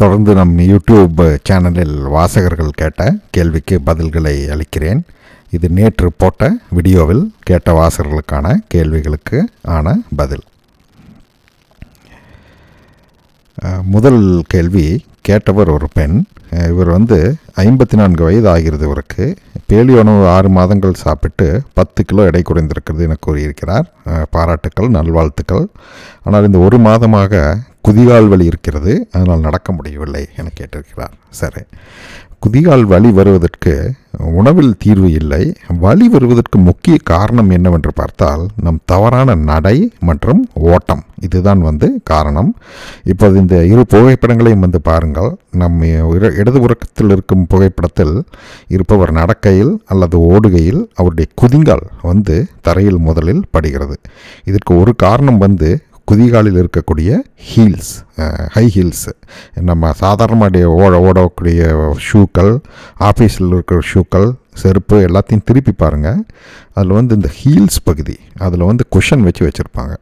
தொடர்ந்து நம் யூடியூப் சேனலில் வாசகர்கள் கேட்ட கேள்விக்கு பதில்களை அளிக்கிறேன் இது நேற்று போட்ட வீடியோவில் கேட்ட வாசகர்களுக்கான கேள்விகளுக்கு ஆன பதில் முதல் கேள்வி கேட்டவர் ஒரு பெண் இவர் வந்து ஐம்பத்தி நான்கு வயது ஆகிறது இவருக்கு பேலி உணவு ஆறு மாதங்கள் சாப்பிட்டு பத்து கிலோ எடை குறைந்திருக்கிறது என கூறியிருக்கிறார் பாராட்டுக்கள் நல்வாழ்த்துக்கள் ஆனால் இந்த ஒரு மாதமாக குதிகால் வலி இருக்கிறது அதனால் நடக்க முடியவில்லை என கேட்டிருக்கிறார் சரி குதிகால் வலி வருவதற்கு உணவில் தீர்வு இல்லை வலி வருவதற்கு முக்கிய காரணம் என்னவென்று பார்த்தால் நம் தவறான நடை மற்றும் ஓட்டம் இதுதான் வந்து காரணம் இப்போது இந்த இரு புகைப்படங்களையும் வந்து பாருங்கள் நம் இடது உறக்கத்தில் இருக்கும் புகைப்படத்தில் இருப்பவர் நடக்கையில் அல்லது ஓடுகையில் அவருடைய குதிங்கால் வந்து தரையில் முதலில் படுகிறது இதற்கு ஒரு காரணம் வந்து குதிகாலில் இருக்கக்கூடிய ஹீல்ஸ் ஹை ஹீல்ஸ் நம்ம சாதாரணமாக ஓட ஓடக்கூடிய ஷூக்கள் ஆஃபீஸில் இருக்கிற ஷூக்கள் செருப்பு எல்லாத்தையும் திருப்பி பாருங்கள் அதில் வந்து இந்த ஹீல்ஸ் பகுதி அதில் வந்து குஷன் வச்சு வச்சுருப்பாங்க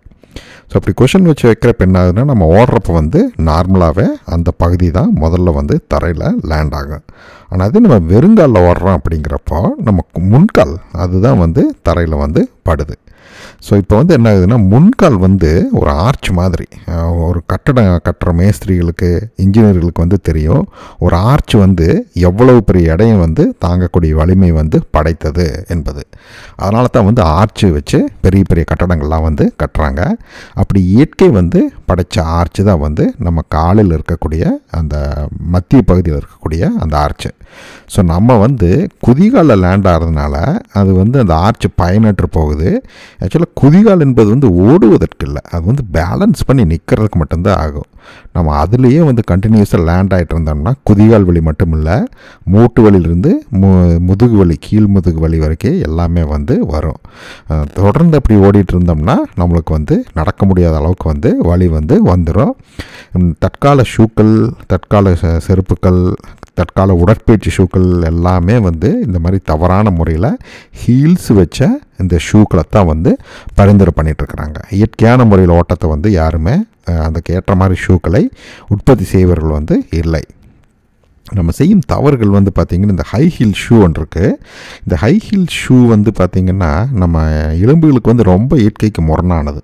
ஸோ அப்படி கொஷன் வச்சு வைக்கிறப்ப என்ன ஆகுதுன்னா நம்ம ஓடுறப்ப வந்து நார்மலாகவே அந்த பகுதி தான் முதல்ல வந்து தரையில் லேண்ட் ஆகும் ஆனால் அது நம்ம வெறுங்காலில் ஓடுறோம் அப்படிங்கிறப்போ நம்ம முன்கால் அதுதான் வந்து தரையில் வந்து படுது ஸோ இப்போ வந்து என்ன ஆகுதுன்னா முன்கால் வந்து ஒரு ஆர்ச் மாதிரி ஒரு கட்டடம் கட்டுற மேஸ்திரிகளுக்கு இன்ஜினியர்களுக்கு வந்து தெரியும் ஒரு ஆர்ச் வந்து எவ்வளவு பெரிய இடையும் வந்து தாங்கக்கூடிய வலிமை வந்து படைத்தது என்பது அதனால தான் வந்து ஆர்ச்சு வச்சு பெரிய பெரிய கட்டடங்கள்லாம் வந்து கட்டுறாங்க அப்படி இயற்கை வந்து படைத்த ஆர்ச்சு தான் வந்து நம்ம காலில் இருக்கக்கூடிய அந்த மத்திய பகுதியில் இருக்கக்கூடிய அந்த ஆர்ச்சு ஸோ நம்ம வந்து குதிகாலில் லேண்ட் ஆகிறதுனால அது வந்து அந்த ஆர்ச்சு பயனற்று போகுது ஆக்சுவலாக குதிகால் என்பது வந்து ஓடுவதற்கு இல்லை அது வந்து பேலன்ஸ் பண்ணி நிற்கிறதுக்கு மட்டும்தான் ஆகும் நம்ம அதுலேயே வந்து கண்டினியூஸாக லேண்ட் ஆகிட்டு இருந்தோம்னா குதிகால் வலி மட்டும் இல்லை மூட்டு வலியிலிருந்து மு முதுகு வலி கீழ் முதுகு வலி வரைக்கும் எல்லாமே வந்து வரும் தொடர்ந்து அப்படி ஓடிட்டு இருந்தோம்னா நம்மளுக்கு வந்து நடக்க முடியாத அளவுக்கு வந்து வலி வந்து வந்துடும் தற்கால ஷூக்கள் தற்கால செருப்புக்கள் தற்கால உடற்பயிற்சி ஷூக்கள் எல்லாமே வந்து இந்த மாதிரி தவறான முறையில் ஹீல்ஸ் வச்ச இந்த ஷூக்களை தான் வந்து பரிந்துரை பண்ணிகிட்ருக்குறாங்க இயற்கையான முறையில் ஓட்டத்தை வந்து யாருமே அதுக்கு ஏற்ற மாதிரி ஷூக்களை உற்பத்தி செய்வர்கள் வந்து இல்லை நம்ம செய்யும் தவறுகள் வந்து பார்த்திங்கன்னா இந்த ஹை ஹில் ஷூ ஒன்று இருக்குது இந்த ஹை ஹில் ஷூ வந்து பார்த்திங்கன்னா நம்ம எலும்புகளுக்கு வந்து ரொம்ப இயற்கைக்கு முரணானது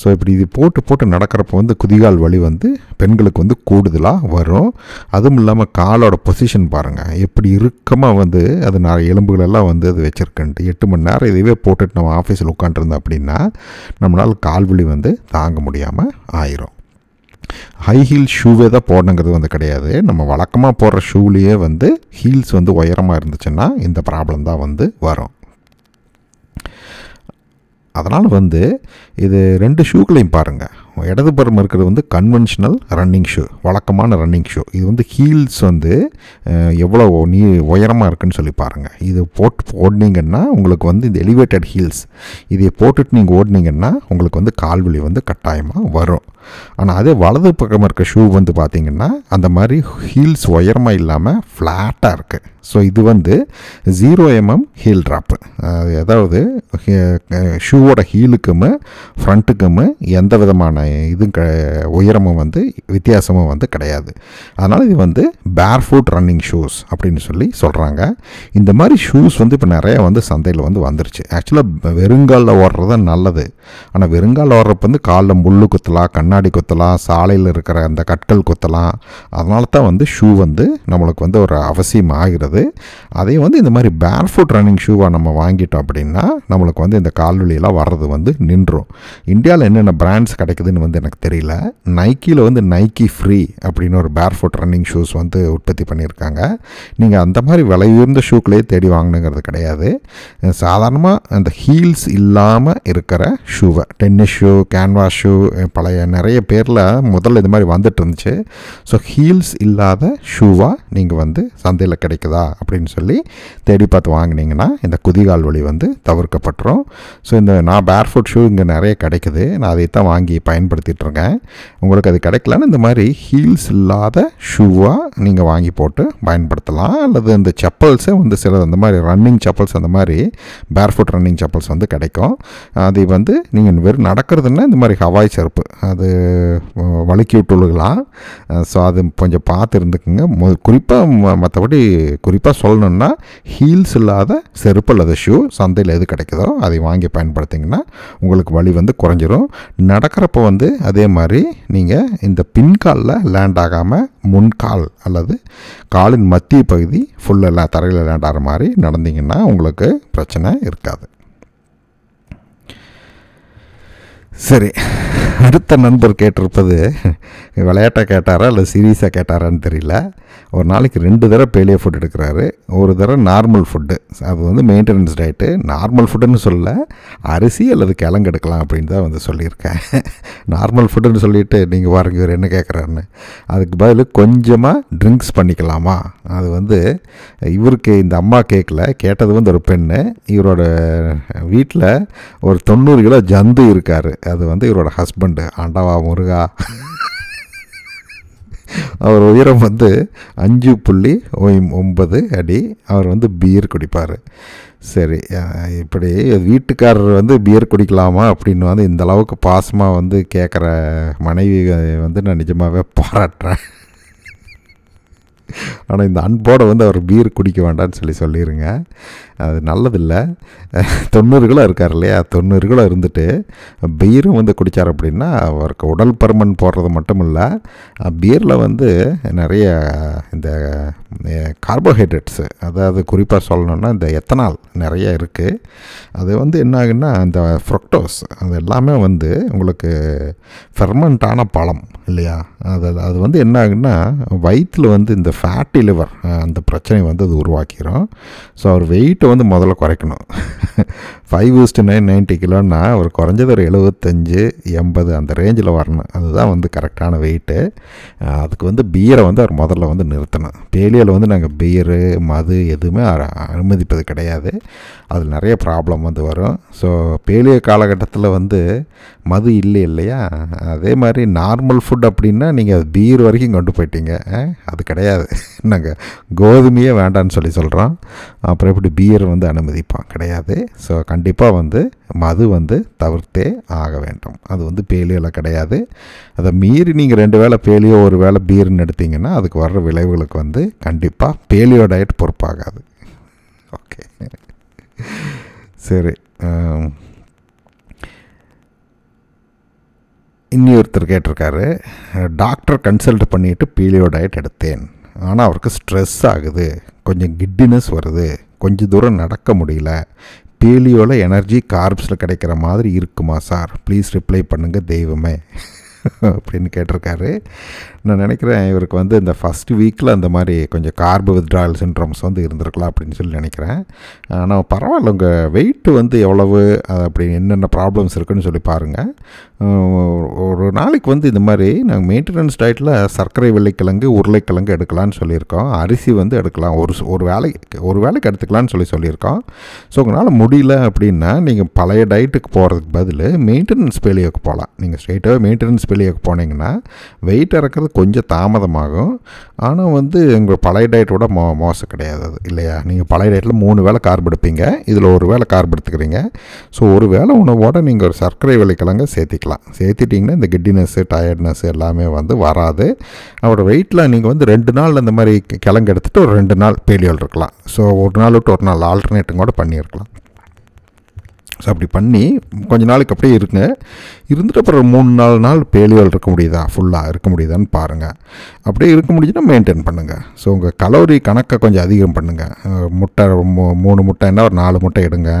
ஸோ இப்படி இது போட்டு போட்டு நடக்கிறப்ப வந்து குதிகால் வலி வந்து பெண்களுக்கு வந்து கூடுதலாக வரும் அதுவும் இல்லாமல் காலோட பொசிஷன் பாருங்கள் எப்படி இறுக்கமாக வந்து அது நிறைய எலும்புகளெல்லாம் வந்து அது வச்சுருக்கேன்ட்டு எட்டு மணி நேரம் இதுவே போட்டுட்டு நம்ம ஆஃபீஸில் உட்காந்துருந்தோம் அப்படின்னா நம்மளால் கால்வலி வந்து தாங்க முடியாமல் ஆயிரும் ஹை ஹீல் ஷூவே தான் போடணுங்கிறது வந்து கிடையாது நம்ம வழக்கமாக போடுற ஷூலேயே வந்து ஹீல்ஸ் வந்து உயரமாக இருந்துச்சுன்னா இந்த ப்ராப்ளம் தான் வந்து வரும் அதனால் வந்து இது ரெண்டு ஷூக்களையும் பாருங்கள் பரம் இருக்கிறது வந்து கன்வென்ஷனல் ரன்னிங் ஷூ வழக்கமான ரன்னிங் ஷூ இது வந்து ஹீல்ஸ் வந்து எவ்வளோ நீ உயரமாக இருக்குன்னு சொல்லி பாருங்கள் இது போட்டு ஓடினீங்கன்னா உங்களுக்கு வந்து இந்த எலிவேட்டட் ஹீல்ஸ் இதை போட்டுட்டு நீங்கள் ஓடினீங்கன்னா உங்களுக்கு வந்து கால்வலி வந்து கட்டாயமாக வரும் ஆனால் அதே வலது பக்கம் இருக்க ஷூ வந்து பார்த்திங்கன்னா அந்த மாதிரி ஹீல்ஸ் உயரமாக இல்லாமல் ஃப்ளாட்டாக இருக்குது ஸோ இது வந்து ஜீரோ எம்எம் ஹீல் ட்ராப்பு அதாவது ஷூவோட ஹீலுக்குமே ஃப்ரண்ட்டுக்குமே எந்த விதமான இதுவும் க உயரமும் வந்து வித்தியாசமும் வந்து கிடையாது அதனால் இது வந்து பேர் ஃபுட் ரன்னிங் ஷூஸ் அப்படின்னு சொல்லி சொல்கிறாங்க இந்த மாதிரி ஷூஸ் வந்து இப்போ நிறையா வந்து சந்தையில் வந்து வந்துருச்சு ஆக்சுவலாக வெறுங்காலில் ஓடுறது நல்லது ஆனால் வெறுங்காலில் ஓடுறப்ப வந்து காலில் முள் குத்தலாம் கண்ணாடி குத்தலாம் சாலையில் இருக்கிற அந்த கற்கள் குத்தலாம் அதனால தான் வந்து ஷூ வந்து நம்மளுக்கு வந்து ஒரு அவசியம் ஆகிறது அதே வந்து இந்த மாதிரி பேர் ஃபுட் ரன்னிங் ஷூவாக நம்ம வாங்கிட்டோம் அப்படின்னா நம்மளுக்கு வந்து இந்த கால்வெளியெல்லாம் வர்றது வந்து நின்றும் இந்தியாவில் என்னென்ன பிராண்ட்ஸ் கிடைக்குது எதுன்னு வந்து எனக்கு தெரியல நைக்கியில் வந்து நைக்கி ஃப்ரீ அப்படின்னு ஒரு பேர் ஃபுட் ரன்னிங் ஷூஸ் வந்து உற்பத்தி பண்ணியிருக்காங்க நீங்கள் அந்த மாதிரி விலை உயர்ந்த ஷூக்களையே தேடி வாங்கணுங்கிறது கிடையாது சாதாரணமாக அந்த ஹீல்ஸ் இல்லாமல் இருக்கிற ஷூவை டென்னிஸ் ஷூ கேன்வாஸ் ஷூ பழைய நிறைய பேரில் முதல்ல இது மாதிரி வந்துட்டு இருந்துச்சு ஸோ ஹீல்ஸ் இல்லாத ஷூவாக நீங்கள் வந்து சந்தையில் கிடைக்குதா அப்படின்னு சொல்லி தேடி பார்த்து வாங்கினீங்கன்னா இந்த குதிகால் வலி வந்து தவிர்க்கப்பட்டுரும் ஸோ இந்த நான் பேர் ஃபுட் ஷூ இங்கே நிறைய கிடைக்குது நான் அதை தான் வாங்கி பயன் இருக்கேன் உங்களுக்கு அது கிடைக்கலன்னு இந்த மாதிரி ஹீல்ஸ் இல்லாத ஷூவாக நீங்கள் வாங்கி போட்டு பயன்படுத்தலாம் அல்லது இந்த செப்பல்ஸே வந்து சில அந்த மாதிரி ரன்னிங் செப்பல்ஸ் அந்த மாதிரி பேர் ஃபுட் ரன்னிங் செப்பல்ஸ் வந்து கிடைக்கும் அது வந்து நீங்கள் வெறும் நடக்கிறதுன்னா இந்த மாதிரி ஹவாய் செருப்பு அது வழுக்கி விட்டுழுகலாம் ஸோ அது கொஞ்சம் பார்த்து இருந்துக்குங்க குறிப்பாக மற்றபடி குறிப்பாக சொல்லணுன்னா ஹீல்ஸ் இல்லாத செருப்பு அல்லது ஷூ சந்தையில் எது கிடைக்குதோ அதை வாங்கி பயன்படுத்திங்கன்னா உங்களுக்கு வழி வந்து குறைஞ்சிரும் நடக்கிறப்ப வந்து வந்து அதே மாதிரி நீங்கள் இந்த பின்காலில் லேண்ட் ஆகாமல் முன்கால் அல்லது காலின் மத்திய பகுதி ஃபுல்லாக தரையில் லேண்ட் ஆகிற மாதிரி நடந்தீங்கன்னா உங்களுக்கு பிரச்சனை இருக்காது சரி அடுத்த நண்பர் கேட்டிருப்பது விளையாட்டாக கேட்டாரா இல்லை சீரியஸாக கேட்டாரான்னு தெரியல ஒரு நாளைக்கு ரெண்டு தடவை பேலியோ ஃபுட் எடுக்கிறாரு ஒரு தடவை நார்மல் ஃபுட்டு அது வந்து மெயின்டெனன்ஸ் டயட்டு நார்மல் ஃபுட்டுன்னு சொல்ல அரிசி அல்லது கிழங்கு எடுக்கலாம் அப்படின்னு தான் வந்து சொல்லியிருக்கேன் நார்மல் ஃபுட்டுன்னு சொல்லிவிட்டு நீங்கள் பாருங்க இவர் என்ன கேட்குறாருன்னு அதுக்கு பதில் கொஞ்சமாக ட்ரிங்க்ஸ் பண்ணிக்கலாமா அது வந்து இவருக்கு இந்த அம்மா கேட்கல கேட்டது வந்து ஒரு பெண்ணு இவரோட வீட்டில் ஒரு தொண்ணூறு கிலோ ஜந்து இருக்கார் அது வந்து இவரோட ஹஸ்பண்டு ஆண்டவா முருகா அவர் உயரம் வந்து அஞ்சு புள்ளி ஒன்பது அடி அவர் வந்து பியர் குடிப்பார் சரி இப்படி வீட்டுக்காரர் வந்து பியர் குடிக்கலாமா அப்படின்னு வந்து இந்த அளவுக்கு பாசமாக வந்து கேட்குற மனைவி வந்து நான் நிஜமாகவே பாராட்டுறேன் ஆனால் இந்த அன்போடு வந்து அவர் பீர் குடிக்க வேண்டாம்னு சொல்லி சொல்லிடுங்க அது நல்லதில்லை தொண்ணூறுகளாக இருக்கார் இல்லையா தொண்ணூறுகளாக இருந்துட்டு பீரும் வந்து குடித்தார் அப்படின்னா அவருக்கு உடல் பருமன் போடுறது மட்டும் இல்லை பீரில் வந்து நிறைய இந்த கார்போஹைட்ரேட்ஸு அதாவது குறிப்பாக சொல்லணுன்னா இந்த எத்தனால் நிறைய இருக்குது அது வந்து என்ன இந்த ஃப்ரக்டோஸ் அது எல்லாமே வந்து உங்களுக்கு ஃபெர்மண்டான பழம் இல்லையா அது அது வந்து என்ன ஆகுன்னா வயிற்றில் வந்து இந்த ஃபேட்டி லிவர் அந்த பிரச்சனை வந்து அது உருவாக்கிடும் ஸோ அவர் வெயிட்டை வந்து முதல்ல குறைக்கணும் ஃபைவ் ஈஸ்ட்டு நைன் நைன்ட்டி கிலோன்னா அவர் குறைஞ்சது ஒரு எழுபத்தஞ்சு எண்பது அந்த ரேஞ்சில் வரணும் அதுதான் வந்து கரெக்டான வெயிட்டு அதுக்கு வந்து பீரை வந்து அவர் முதல்ல வந்து நிறுத்தணும் பேலியில் வந்து நாங்கள் பியரு மது எதுவுமே அனுமதிப்பது கிடையாது அதில் நிறைய ப்ராப்ளம் வந்து வரும் ஸோ பேலிய காலகட்டத்தில் வந்து மது இல்லை இல்லையா அதே மாதிரி நார்மல் ஃபுட் அப்படின்னா நீங்கள் பீர் வரைக்கும் கொண்டு போயிட்டீங்க அது கிடையாது நாங்கள் கோதுமையே வேண்டான்னு சொல்லி சொல்கிறோம் அப்புறம் எப்படி பீர் வந்து அனுமதிப்போம் கிடையாது ஸோ கண்டிப்பாக கண்டிப்பாக வந்து மது வந்து தவிர்த்தே ஆக வேண்டும் அது வந்து பேலியெல்லாம் கிடையாது அதை மீறி நீங்கள் ரெண்டு வேளை பேலியோ ஒரு வேளை பீர்னு எடுத்திங்கன்னா அதுக்கு வர்ற விளைவுகளுக்கு வந்து கண்டிப்பாக பேலியோ டயட் பொறுப்பாகாது ஓகே சரி இன்னி ஒருத்தர் கேட்டிருக்காரு டாக்டர் கன்சல்ட் பண்ணிவிட்டு பீலியோ டயட் எடுத்தேன் ஆனால் அவருக்கு ஸ்ட்ரெஸ் ஆகுது கொஞ்சம் கிட்டினஸ் வருது கொஞ்சம் தூரம் நடக்க முடியல பேலியோவில் எனர்ஜி கார்ப்ஸில் கிடைக்கிற மாதிரி இருக்குமா சார் ப்ளீஸ் ரிப்ளை பண்ணுங்கள் தெய்வமே அப்படின்னு கேட்டிருக்காரு நான் நினைக்கிறேன் இவருக்கு வந்து இந்த ஃபஸ்ட் வீக்கில் அந்த மாதிரி கொஞ்சம் கார்பு வித்ட்ராயல் சின்ட்ரம்ஸ் வந்து இருந்திருக்கலாம் அப்படின்னு சொல்லி நினைக்கிறேன் ஆனால் பரவாயில்ல உங்கள் வெயிட்டு வந்து எவ்வளவு அது அப்படி என்னென்ன ப்ராப்ளம்ஸ் இருக்குதுன்னு சொல்லி பாருங்கள் ஒரு நாளைக்கு வந்து இந்த மாதிரி நாங்கள் மெயின்டெனன்ஸ் டயட்டில் சர்க்கரை வெள்ளைக்கிழங்கு உருளைக்கிழங்கு எடுக்கலாம்னு சொல்லியிருக்கோம் அரிசி வந்து எடுக்கலாம் ஒரு ஒரு வேலைக்கு ஒரு வேலைக்கு எடுத்துக்கலாம்னு சொல்லி சொல்லியிருக்கோம் ஸோ உங்களால் முடியல அப்படின்னா நீங்கள் பழைய டயட்டுக்கு போகிறதுக்கு பதில் மெயின்டெனன்ஸ் பேலியோக்கு போகலாம் நீங்கள் ஸ்ட்ரெயிட்டாக மெயின்டெனன்ஸ் வெளியே போனீங்கன்னா வெயிட் இறக்கிறது கொஞ்சம் தாமதமாகும் ஆனால் வந்து எங்கள் பழைய டயட்டோட மோ மோசம் கிடையாது அது இல்லையா நீங்கள் பழைய டயட்டில் மூணு வேலை கார்பு எடுப்பீங்க இதில் ஒரு வேலை கார்பு எடுத்துக்கிறீங்க ஸோ ஒரு வேலை உணவோடு நீங்கள் ஒரு சர்க்கரை விலைக்கிழங்க சேர்த்திக்கலாம் சேர்த்திட்டிங்கன்னா இந்த கிட்டினஸ்ஸு டயர்ட்னஸ் எல்லாமே வந்து வராது அவரோட வெயிட்டில் நீங்கள் வந்து ரெண்டு நாள் அந்த மாதிரி கிழங்கு எடுத்துகிட்டு ஒரு ரெண்டு நாள் பேலியோல் இருக்கலாம் ஸோ ஒரு நாள் விட்டு ஒரு நாள் ஆல்டர்னேட்டிங் கூட பண்ணியிருக்கலாம் ஸோ அப்படி பண்ணி கொஞ்ச நாளைக்கு அப்படியே இருங்க இருந்துட்டு அப்புறம் மூணு நாலு நாள் பேலியோல் இருக்க முடியுதா ஃபுல்லாக இருக்க முடியுதான்னு பாருங்கள் அப்படியே இருக்க முடிஞ்சுன்னா மெயின்டைன் பண்ணுங்கள் ஸோ உங்கள் கலோரி கணக்கை கொஞ்சம் அதிகம் பண்ணுங்கள் முட்டை மூணு முட்டைன்னா ஒரு நாலு முட்டை எடுங்க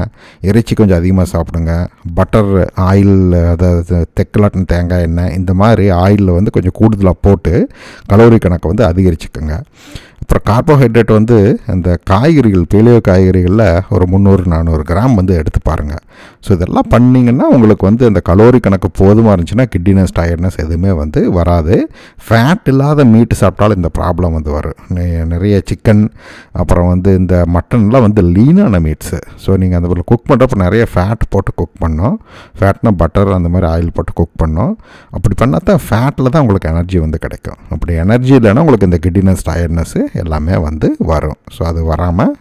இறைச்சி கொஞ்சம் அதிகமாக சாப்பிடுங்க பட்டர் ஆயில் அதாவது தெக்கலாட்டின் தேங்காய் எண்ணெய் இந்த மாதிரி ஆயிலில் வந்து கொஞ்சம் கூடுதலாக போட்டு கலோரி கணக்கை வந்து அதிகரிச்சுக்கோங்க அப்புறம் கார்போஹைட்ரேட் வந்து அந்த காய்கறிகள் பேலியோ காய்கறிகளில் ஒரு முந்நூறு நானூறு கிராம் வந்து எடுத்து பாருங்கள் ஸோ இதெல்லாம் பண்ணிங்கன்னா உங்களுக்கு வந்து அந்த கலோரி கணக்கு போதுமாக இருந்துச்சுன்னா கிட்னஸ் டயர்ட்னஸ் எதுவுமே வந்து வராது ஃபேட் இல்லாத மீட்டு சாப்பிட்டாலும் இந்த ப்ராப்ளம் வந்து வரும் நிறைய சிக்கன் அப்புறம் வந்து இந்த மட்டன்லாம் வந்து லீனான மீட்ஸு ஸோ நீங்கள் அந்த குக் பண்ணுறப்ப நிறைய ஃபேட் போட்டு குக் பண்ணோம் ஃபேட்னா பட்டர் அந்த மாதிரி ஆயில் போட்டு குக் பண்ணோம் அப்படி பண்ணால் தான் ஃபேட்டில் தான் உங்களுக்கு எனர்ஜி வந்து கிடைக்கும் அப்படி எனர்ஜி இல்லைன்னா உங்களுக்கு இந்த கிட்னஸ் டயர்ட்னஸ் எல்லாமே வந்து வரும் ஸோ அது வராமல்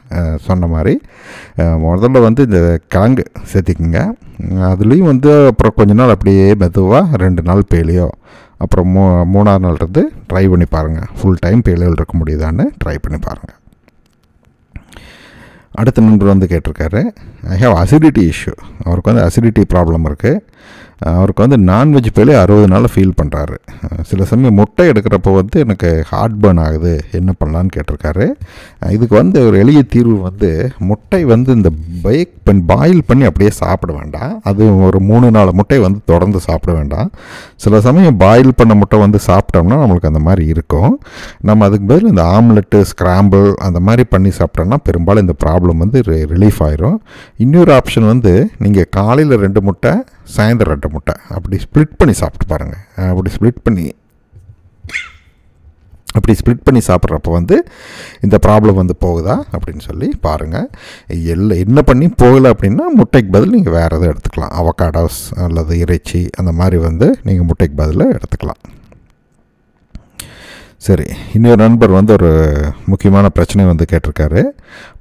சொன்ன மாதிரி முதல்ல வந்து இந்த கிழங்கு சேர்த்திக்குங்க அதுலேயும் வந்து அப்புறம் கொஞ்ச நாள் அப்படியே மெதுவாக ரெண்டு நாள் பேலியோ அப்புறம் மூ மூணாவது நாள் இருந்து ட்ரை பண்ணி பாருங்கள் ஃபுல் டைம் பேலியில் இருக்க முடியுதான்னு ட்ரை பண்ணி பாருங்கள் அடுத்த நண்பர் வந்து கேட்டிருக்காரு ஐ ஹாவ் அசிடிட்டி இஷ்யூ அவருக்கு வந்து அசிடிட்டி ப்ராப்ளம் இருக்குது அவருக்கு வந்து நான்வெஜ் பேலே அறுபது நாளில் ஃபீல் பண்ணுறாரு சில சமயம் முட்டை எடுக்கிறப்போ வந்து எனக்கு ஹார்ட் பர்ன் ஆகுது என்ன பண்ணலான்னு கேட்டிருக்காரு இதுக்கு வந்து ஒரு எளிய தீர்வு வந்து முட்டை வந்து இந்த பேக் பண் பாயில் பண்ணி அப்படியே சாப்பிட வேண்டாம் அது ஒரு மூணு நாலு முட்டை வந்து தொடர்ந்து சாப்பிட வேண்டாம் சில சமயம் பாயில் பண்ண முட்டை வந்து சாப்பிட்டோம்னா நம்மளுக்கு அந்த மாதிரி இருக்கும் நம்ம அதுக்கு பதில் இந்த ஆம்லெட்டு ஸ்க்ராம்பிள் அந்த மாதிரி பண்ணி சாப்பிட்டோம்னா பெரும்பாலும் இந்த ப்ராப்ளம் வந்து ரிலீஃப் ஆயிரும் இன்னொரு ஆப்ஷன் வந்து நீங்கள் காலையில் ரெண்டு முட்டை சாயந்தரம் ரெண்டு முட்டை அப்படி ஸ்ப்ளிட் பண்ணி சாப்பிட்டு பாருங்கள் அப்படி ஸ்ப்ளிட் பண்ணி அப்படி ஸ்ப்ளிட் பண்ணி சாப்பிட்றப்ப வந்து இந்த ப்ராப்ளம் வந்து போகுதா அப்படின்னு சொல்லி பாருங்கள் எல்லாம் என்ன பண்ணி போகலை அப்படின்னா முட்டைக்கு பதில் நீங்கள் வேறு எதுவும் எடுத்துக்கலாம் அவக்காடோஸ் அல்லது இறைச்சி அந்த மாதிரி வந்து நீங்கள் முட்டைக்கு பதில் எடுத்துக்கலாம் சரி இன்னொரு நண்பர் வந்து ஒரு முக்கியமான பிரச்சனை வந்து கேட்டிருக்காரு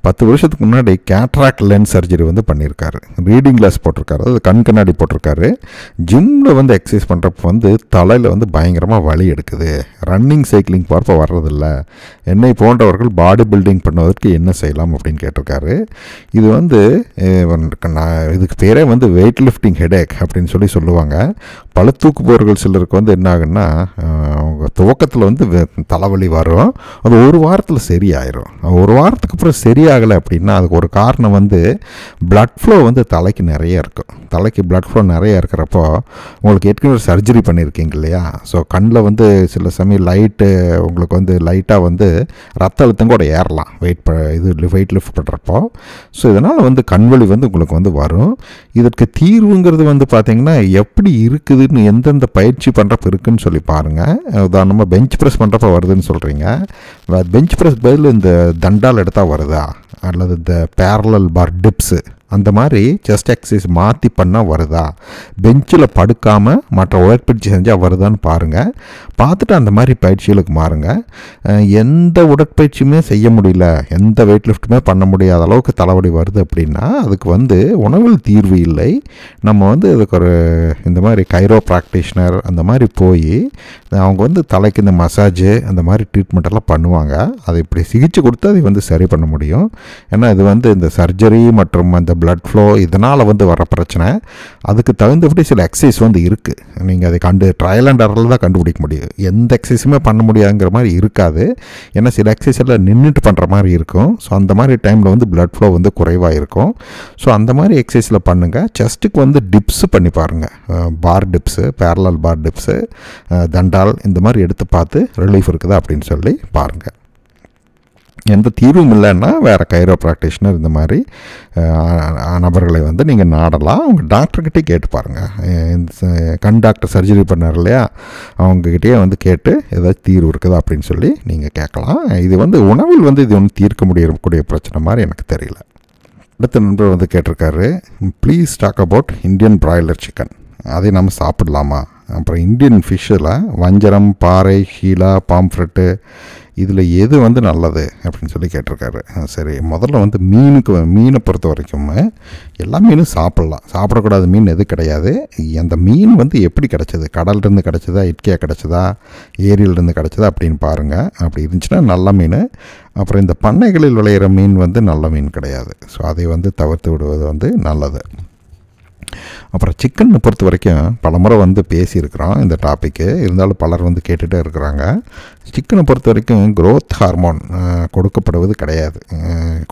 பத்து வருஷத்துக்கு முன்னாடி கேட்ராக்ட் லென்ஸ் சர்ஜரி வந்து பண்ணியிருக்காரு ரீடிங் கிளாஸ் போட்டிருக்காரு அதாவது கண் கண்ணாடி போட்டிருக்காரு ஜிம்மில் வந்து எக்ஸசைஸ் பண்ணுறப்ப வந்து தலையில் வந்து பயங்கரமாக வலி எடுக்குது ரன்னிங் சைக்கிளிங் போகிறப்ப வர்றதில்ல என்னை போன்றவர்கள் பாடி பில்டிங் பண்ணுவதற்கு என்ன செய்யலாம் அப்படின்னு கேட்டிருக்காரு இது வந்து நான் இதுக்கு பேரே வந்து வெயிட் லிஃப்டிங் ஹெடேக் அப்படின்னு சொல்லி சொல்லுவாங்க பல தூக்குபவர்கள் சிலருக்கு வந்து என்ன ஆகுன்னா அவங்க துவக்கத்தில் வந்து தலைவலி வரும் அது ஒரு வாரத்தில் சரியாயிரும் ஒரு வாரத்துக்கு அப்புறம் சரியாக சரியாகலை அப்படின்னா அதுக்கு ஒரு காரணம் வந்து பிளட் ஃப்ளோ வந்து தலைக்கு நிறைய இருக்கும் தலைக்கு பிளட் ஃப்ளோ நிறைய இருக்கிறப்போ உங்களுக்கு ஏற்கனவே சர்ஜரி பண்ணியிருக்கீங்க இல்லையா ஸோ கண்ணில் வந்து சில சமயம் லைட்டு உங்களுக்கு வந்து லைட்டாக வந்து ரத்த அழுத்தம் கூட ஏறலாம் வெயிட் ப இது வெயிட் லிஃப்ட் பண்ணுறப்போ ஸோ இதனால் வந்து கண்வழி வந்து உங்களுக்கு வந்து வரும் இதற்கு தீர்வுங்கிறது வந்து பார்த்திங்கன்னா எப்படி இருக்குதுன்னு எந்தெந்த பயிற்சி பண்ணுறப்ப இருக்குதுன்னு சொல்லி பாருங்கள் உதாரணமாக பெஞ்ச் ப்ரெஸ் பண்ணுறப்ப வருதுன்னு சொல்கிறீங்க பெஞ்ச் ப்ரெஸ் பதில் இந்த தண்டால் எடுத்தால் வருதா அல்லது இந்த பேரலல் பார் டிப்ஸு அந்த மாதிரி செஸ்ட் எக்ஸசைஸ் மாற்றி பண்ணால் வருதா பெஞ்சில் படுக்காமல் மற்ற உடற்பயிற்சி செஞ்சால் வருதான்னு பாருங்கள் பார்த்துட்டு அந்த மாதிரி பயிற்சிகளுக்கு மாறுங்கள் எந்த உடற்பயிற்சியுமே செய்ய முடியல எந்த வெயிட் லிஃப்ட்டுமே பண்ண முடியாத அளவுக்கு தலைவலி வருது அப்படின்னா அதுக்கு வந்து உணவில் தீர்வு இல்லை நம்ம வந்து அதுக்கு ஒரு இந்த மாதிரி கைரோ ப்ராக்டிஷனர் அந்த மாதிரி போய் அவங்க வந்து தலைக்கு இந்த மசாஜு அந்த மாதிரி ட்ரீட்மெண்ட்டெல்லாம் பண்ணுவாங்க அதை இப்படி சிகிச்சை கொடுத்து அதை வந்து சரி பண்ண முடியும் ஏன்னா இது வந்து இந்த சர்ஜரி மற்றும் அந்த பிளட் ஃப்ளோ இதனால் வந்து வர பிரச்சனை அதுக்கு தகுந்தபடி சில எக்ஸசைஸ் வந்து இருக்குது நீங்கள் அதை கண்டு ட்ரையல் அண்ட் அரில் தான் கண்டுபிடிக்க முடியும் எந்த எக்ஸசைஸுமே பண்ண முடியாதுங்கிற மாதிரி இருக்காது ஏன்னா சில எக்ஸசைஸ் எல்லாம் நின்றுட்டு பண்ணுற மாதிரி இருக்கும் ஸோ அந்த மாதிரி டைமில் வந்து பிளட் ஃப்ளோ வந்து குறைவாக இருக்கும் ஸோ அந்த மாதிரி எக்ஸசைஸில் பண்ணுங்கள் செஸ்ட்டுக்கு வந்து டிப்ஸு பண்ணி பாருங்கள் பார் டிப்ஸு பேரலால் பார் டிப்ஸு தண்டால் இந்த மாதிரி எடுத்து பார்த்து ரிலீஃப் இருக்குதா அப்படின்னு சொல்லி பாருங்கள் எந்த தீர்வும் இல்லைன்னா வேறு கைரோ ப்ராக்டிஷனர் இந்த மாதிரி நபர்களை வந்து நீங்கள் நாடலாம் அவங்க டாக்டர்கிட்டே கேட்டு பாருங்கள் கண் டாக்டர் சர்ஜரி பண்ணார் இல்லையா அவங்கக்கிட்டே வந்து கேட்டு ஏதாச்சும் தீர்வு இருக்குதா அப்படின்னு சொல்லி நீங்கள் கேட்கலாம் இது வந்து உணவில் வந்து இது ஒன்றும் தீர்க்க முடியக்கூடிய பிரச்சனை மாதிரி எனக்கு தெரியல அடுத்த நண்பர் வந்து கேட்டிருக்காரு please talk about Indian broiler chicken அதை நம்ம சாப்பிடலாமா அப்புறம் இந்தியன் ஃபிஷ்ஷில் வஞ்சரம் பாறை ஹீலா பாம்ஃப்ரெட்டு இதில் எது வந்து நல்லது அப்படின்னு சொல்லி கேட்டிருக்காரு சரி முதல்ல வந்து மீனுக்கு மீனை பொறுத்த வரைக்கும் எல்லா மீனும் சாப்பிட்லாம் சாப்பிடக்கூடாத மீன் எது கிடையாது அந்த மீன் வந்து எப்படி கிடச்சிது கடல்லேருந்து கிடச்சதா இட்கையாக கிடச்சதா ஏரியிலேருந்து கிடச்சதா அப்படின்னு பாருங்கள் அப்படி இருந்துச்சுன்னா நல்ல மீன் அப்புறம் இந்த பண்ணைகளில் விளையிற மீன் வந்து நல்ல மீன் கிடையாது ஸோ அதை வந்து தவிர்த்து விடுவது வந்து நல்லது அப்புறம் சிக்கனை பொறுத்த வரைக்கும் பலமுறை வந்து பேசியிருக்கிறோம் இந்த டாப்பிக்கு இருந்தாலும் பலர் வந்து கேட்டுகிட்டே இருக்கிறாங்க சிக்கனை பொறுத்த வரைக்கும் க்ரோத் ஹார்மோன் கொடுக்கப்படுவது கிடையாது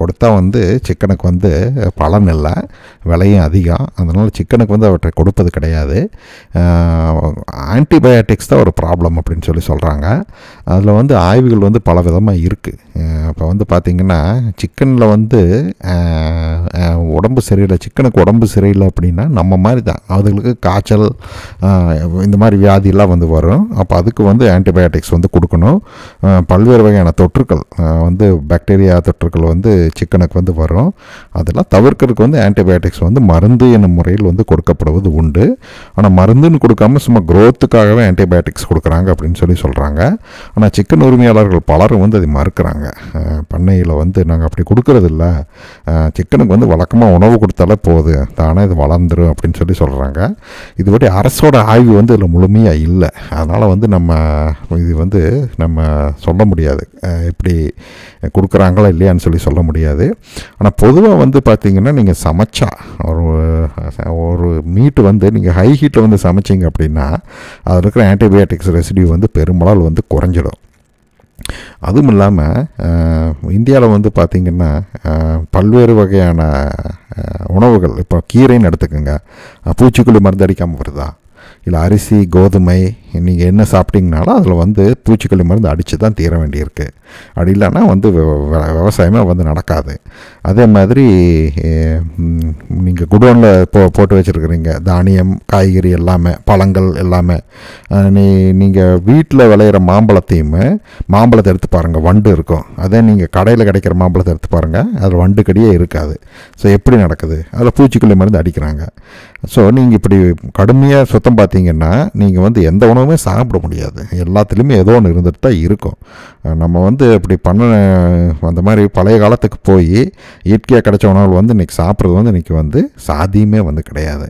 கொடுத்தா வந்து சிக்கனுக்கு வந்து பலன் இல்லை விலையும் அதிகம் அதனால் சிக்கனுக்கு வந்து அவற்றை கொடுப்பது கிடையாது ஆன்டிபயோட்டிக்ஸ் தான் ஒரு ப்ராப்ளம் அப்படின்னு சொல்லி சொல்கிறாங்க அதில் வந்து ஆய்வுகள் வந்து பல விதமாக இருக்குது இப்போ வந்து பார்த்திங்கன்னா சிக்கனில் வந்து உடம்பு சரியில்லை சிக்கனுக்கு உடம்பு சரியில்லை அப்படின்னா நம்ம மாதிரி தான் அதுங்களுக்கு காய்ச்சல் இந்த மாதிரி வியாதியெல்லாம் வந்து வரும் அப்போ அதுக்கு வந்து ஆன்டிபயோட்டிக்ஸ் வந்து கொடுக்கணும் பல்வேறு வகையான தொற்றுக்கள் வந்து பாக்டீரியா தொற்றுக்கள் வந்து சிக்கனுக்கு வந்து வரும் அதெல்லாம் தவிர்க்கிறதுக்கு வந்து ஆன்டிபயோட்டிக்ஸ் வந்து மருந்து என்னும் முறையில் வந்து கொடுக்கப்படுவது உண்டு ஆனால் மருந்துன்னு கொடுக்காம சும்மா குரோத்துக்காகவே ஆன்டிபயோட்டிக்ஸ் கொடுக்குறாங்க அப்படின்னு சொல்லி சொல்கிறாங்க ஆனால் சிக்கன் உரிமையாளர்கள் பலரும் வந்து அதை மறுக்கிறாங்க பண்ணையில் வந்து நாங்கள் அப்படி கொடுக்கறதில்ல சிக்கனுக்கு வந்து வழக்கமாக உணவு கொடுத்தாலே போகுது தானே இது வளர்ந்துடும் தரும் அப்படின்னு சொல்லி சொல்கிறாங்க இதுபடி அரசோட ஆய்வு வந்து இதில் முழுமையாக இல்லை அதனால் வந்து நம்ம இது வந்து நம்ம சொல்ல முடியாது எப்படி கொடுக்குறாங்களா இல்லையான்னு சொல்லி சொல்ல முடியாது ஆனால் பொதுவாக வந்து பார்த்திங்கன்னா நீங்கள் சமைச்சா ஒரு ஒரு மீட்டு வந்து நீங்கள் ஹை ஹீட்டில் வந்து சமைச்சிங்க அப்படின்னா அதில் இருக்கிற ஆன்டிபயோட்டிக்ஸ் ரெசிடியூ வந்து பெரும்பாலும் வந்து குறைஞ்சிடும் அதுவும் இல்லாமல் இந்தியாவில் வந்து பார்த்திங்கன்னா பல்வேறு வகையான உணவுகள் இப்போ கீரைன்னு எடுத்துக்கோங்க பூச்சிக்கொல்லி மருந்து அடிக்காமல் வருதா இல்லை அரிசி கோதுமை நீங்கள் என்ன சாப்பிட்டீங்கனாலும் அதில் வந்து பூச்சிக்கொல்லி மருந்து அடித்து தான் தீர வேண்டியிருக்கு அப்படி இல்லைன்னா வந்து விவசாயமே வந்து நடக்காது அதே மாதிரி நீங்கள் குடோனில் போ போட்டு வச்சுருக்குறீங்க தானியம் காய்கறி எல்லாமே பழங்கள் எல்லாமே நீ நீங்கள் வீட்டில் விளையிற மாம்பழத்தையுமே மாம்பழத்தை எடுத்து பாருங்கள் வண்டு இருக்கும் அதே நீங்கள் கடையில் கிடைக்கிற மாம்பழத்தை எடுத்து பாருங்கள் அதில் வண்டு கடியே இருக்காது ஸோ எப்படி நடக்குது அதில் பூச்சிக்கொல்லி மருந்து அடிக்கிறாங்க ஸோ நீங்கள் இப்படி கடுமையாக சுத்தம் பார்த்தீங்கன்னா நீங்கள் வந்து எந்த உணவு உணவுமே சாப்பிட முடியாது எல்லாத்துலேயுமே ஏதோ ஒன்று இருந்துட்டு தான் இருக்கும் நம்ம வந்து இப்படி பண்ண அந்த மாதிரி பழைய காலத்துக்கு போய் இயற்கையாக கிடைச்ச உணவுகள் வந்து இன்றைக்கி சாப்பிட்றது வந்து இன்றைக்கி வந்து சாதியுமே வந்து கிடையாது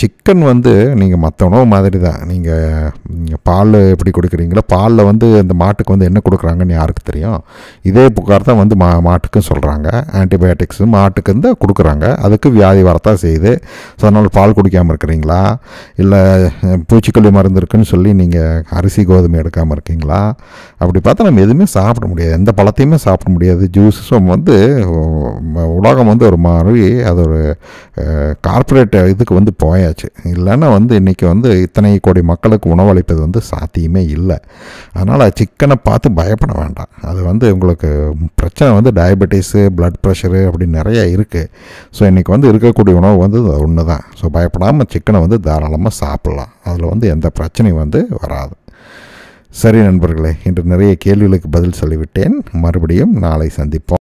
சிக்கன் வந்து நீங்கள் மற்ற உணவு மாதிரி தான் நீங்கள் நீங்கள் பால் எப்படி கொடுக்குறீங்களோ பாலில் வந்து அந்த மாட்டுக்கு வந்து என்ன கொடுக்குறாங்கன்னு யாருக்கு தெரியும் இதே புகார் தான் வந்து மா மாட்டுக்கும் சொல்கிறாங்க ஆன்டிபயோட்டிக்ஸு மாட்டுக்கு வந்து கொடுக்குறாங்க அதுக்கு வியாதி வரத்தான் செய்யுது ஸோ அதனால் பால் குடிக்காமல் இருக்கிறீங்களா இல்லை பூச்சிக்கொல்லி மருந்து இருக்குன்னு சொல்லி நீங்கள் அரிசி கோதுமை எடுக்காமல் இருக்கீங்களா அப்படி பார்த்தா நம்ம எதுவுமே சாப்பிட முடியாது எந்த பழத்தையுமே சாப்பிட முடியாது ஜூஸும் வந்து உலகம் வந்து ஒரு மாதிரி அது ஒரு கார்பரேட் இதுக்கு வந்து போயாது ஆயாச்சு இல்லைன்னா வந்து இன்றைக்கி வந்து இத்தனை கோடி மக்களுக்கு உணவளிப்பது வந்து சாத்தியமே இல்லை அதனால் சிக்கனை பார்த்து பயப்பட வேண்டாம் அது வந்து உங்களுக்கு பிரச்சனை வந்து டயபெட்டிஸு ப்ளட் ப்ரெஷரு அப்படி நிறையா இருக்குது ஸோ இன்றைக்கி வந்து இருக்கக்கூடிய உணவு வந்து ஒன்று தான் ஸோ பயப்படாமல் சிக்கனை வந்து தாராளமாக சாப்பிட்லாம் அதில் வந்து எந்த பிரச்சனையும் வந்து வராது சரி நண்பர்களே இன்று நிறைய கேள்விகளுக்கு பதில் சொல்லிவிட்டேன் மறுபடியும் நாளை சந்திப்போம்